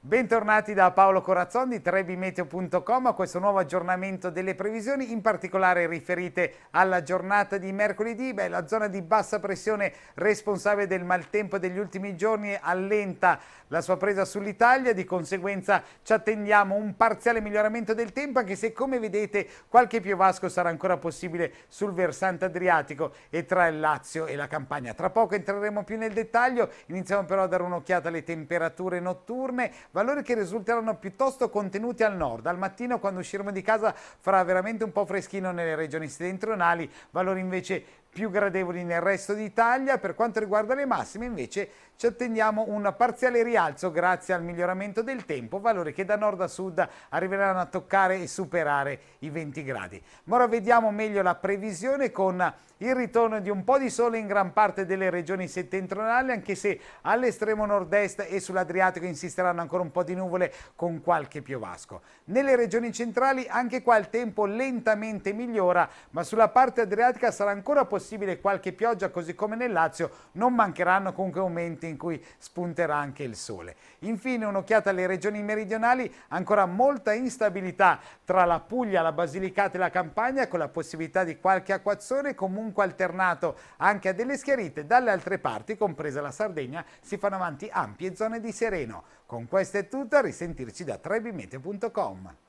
Bentornati da Paolo Corazzon di trebimeteo.com a questo nuovo aggiornamento delle previsioni, in particolare riferite alla giornata di mercoledì. Beh, la zona di bassa pressione responsabile del maltempo degli ultimi giorni allenta la sua presa sull'Italia, di conseguenza ci attendiamo un parziale miglioramento del tempo, anche se come vedete qualche piovasco sarà ancora possibile sul versante adriatico e tra il Lazio e la Campania. Tra poco entreremo più nel dettaglio, iniziamo però a dare un'occhiata alle temperature notturne valori che risulteranno piuttosto contenuti al nord. Al mattino quando usciremo di casa farà veramente un po' freschino nelle regioni settentrionali, valori invece più gradevoli nel resto d'Italia. Per quanto riguarda le massime invece ci attendiamo un parziale rialzo grazie al miglioramento del tempo, valori che da nord a sud arriveranno a toccare e superare i 20 gradi. Ma ora vediamo meglio la previsione con il ritorno di un po' di sole in gran parte delle regioni settentrionali, anche se all'estremo nord-est e sull'Adriatico insisteranno ancora un po' di nuvole con qualche piovasco. Nelle regioni centrali anche qua il tempo lentamente migliora, ma sulla parte adriatica sarà ancora possibile possibile qualche pioggia, così come nel Lazio non mancheranno comunque momenti in cui spunterà anche il sole. Infine un'occhiata alle regioni meridionali, ancora molta instabilità tra la Puglia, la Basilicata e la Campania con la possibilità di qualche acquazzone comunque alternato anche a delle schiarite. Dalle altre parti, compresa la Sardegna, si fanno avanti ampie zone di sereno. Con questo è tutto, a risentirci da trebimete.com.